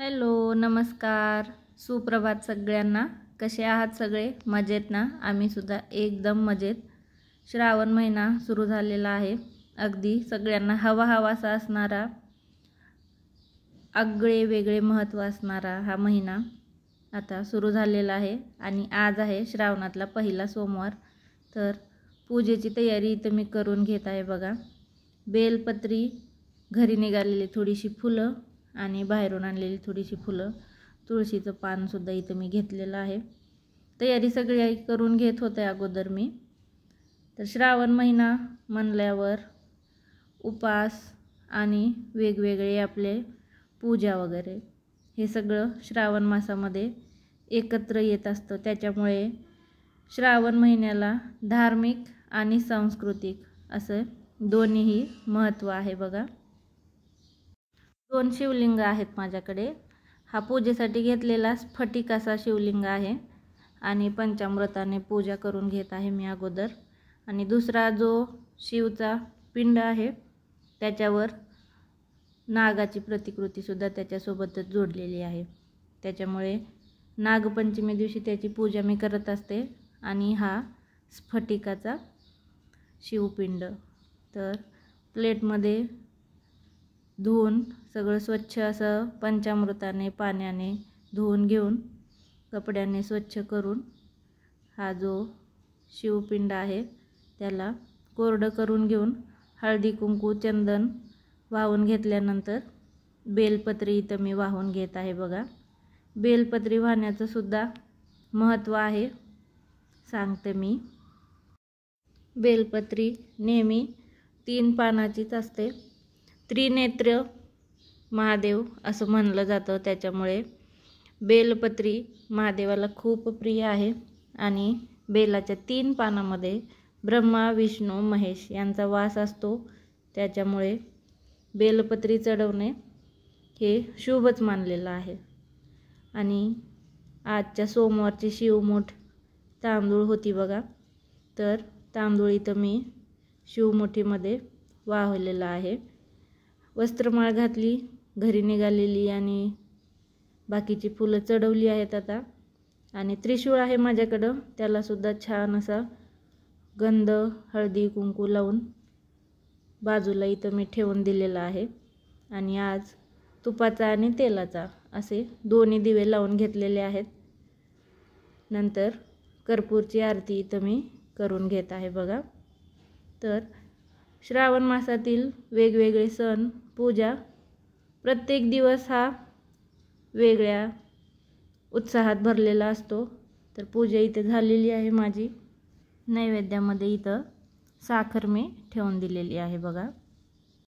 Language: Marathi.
हॅलो नमस्कार सुप्रभात सगळ्यांना कसे आहात सगळे मजेत ना आम्हीसुद्धा एकदम मजेत श्रावण महिना सुरू झालेला आहे अगदी सगळ्यांना हवा हवासा असणारा आगळे वेगळे महत्त्व असणारा हा महिना आता सुरू झालेला आहे आणि आज आहे श्रावणातला पहिला सोमवार तर पूजेची तयारी इथं मी करून घेत आहे बघा बेलपत्री घरी निघालेली थोडीशी फुलं आणि बाहेरून आणलेली थोडीशी फुलं तुळशीचं पानसुद्धा इथं मी घेतलेलं आहे तयारी सगळी करून घेत होते अगोदर मी तर श्रावण महिना म्हणल्यावर उपास आणि वेगवेगळे आपले पूजा वगैरे हे सगळं श्रावण मासामध्ये एकत्र येत असतं त्याच्यामुळे श्रावण महिन्याला धार्मिक आणि सांस्कृतिक असं दोन्हीही महत्त्व आहे बघा दोन शिवलिंग आहेत माझ्याकडे हा पूजेसाठी घेतलेला स्फटिक असा शिवलिंग आहे आणि पंचामृताने पूजा करून घेत आहे मी अगोदर आणि दुसरा जो शिवचा पिंड आहे त्याच्यावर नागाची प्रतिकृतीसुद्धा त्याच्यासोबतच जोडलेली आहे त्याच्यामुळे नागपंचमी दिवशी त्याची पूजा मी करत असते आणि हा स्फटिकाचा शिवपिंड तर प्लेटमध्ये धुवून सगळं स्वच्छ असं पंचामृताने पाण्याने धुवून घेऊन कपड्याने स्वच्छ करून हा जो शिवपिंड आहे त्याला कोरडं करून घेऊन हळदी कुंकू चंदन वाहून घेतल्यानंतर बेलपत्री इथं मी वाहून घेत आहे बघा बेलपत्री वाहण्याचं सुद्धा महत्त्व आहे सांगते मी बेलपत्री नेहमी तीन पानाचीच असते त्रिनेत्र महादेव असं म्हणलं जातं त्याच्यामुळे बेलपत्री महादेवाला खूप प्रिय आहे आणि बेलाच्या तीन पानामध्ये ब्रह्मा विष्णू महेश यांचा वास असतो त्याच्यामुळे बेलपत्री चढवणे हे शुभच मानलेलं आहे आणि आजच्या सोमवारची शिवमूठ तांदूळ होती बघा तर तांदूळ इथं मी शिवमुठीमध्ये वाहवलेलं आहे वस्त्रमाळ घातली घरी निघालेली आणि बाकीची फुलं चढवली आहेत आता आणि त्रिशूळ आहे माझ्याकडं त्यालासुद्धा छान असा गंध हळदी कुंकू लावून बाजूला इथं मी ठेवून दिलेला आहे आणि आज तुपाचा आणि तेलाचा असे दोन्ही दिवे लावून घेतलेले आहेत नंतर कर्पूरची आरती इथं मी करून घेत आहे बघा तर श्रावण मासातील वेगवेगळे सण पूजा प्रत्येक दिवस हा वेगळ्या उत्साहात भरलेला असतो तर पूजा इथे झालेली आहे माझी नैवेद्यामध्ये इथं साखर मी ठेवून दिलेली आहे बघा